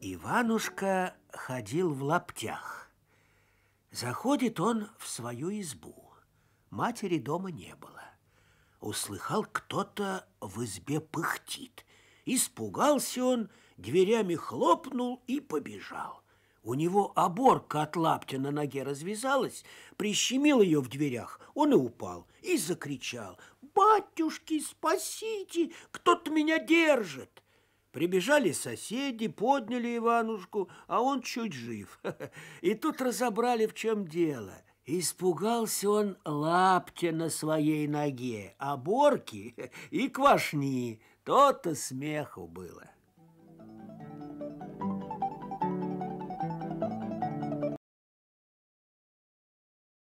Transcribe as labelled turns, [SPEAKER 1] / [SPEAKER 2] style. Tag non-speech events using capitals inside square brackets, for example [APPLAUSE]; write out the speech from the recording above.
[SPEAKER 1] Иванушка ходил в лаптях. Заходит он в свою избу. Матери дома не было. Услыхал, кто-то в избе пыхтит. Испугался он, дверями хлопнул и побежал. У него оборка от лаптя на ноге развязалась, прищемил ее в дверях, он и упал, и закричал. «Батюшки, спасите! Кто-то меня держит!» Прибежали соседи, подняли Иванушку, а он чуть жив. [LAUGHS] И тут разобрали, в чем дело. Испугался он лаптя на своей ноге, оборки а [LAUGHS] и квашни. То-то смеху было.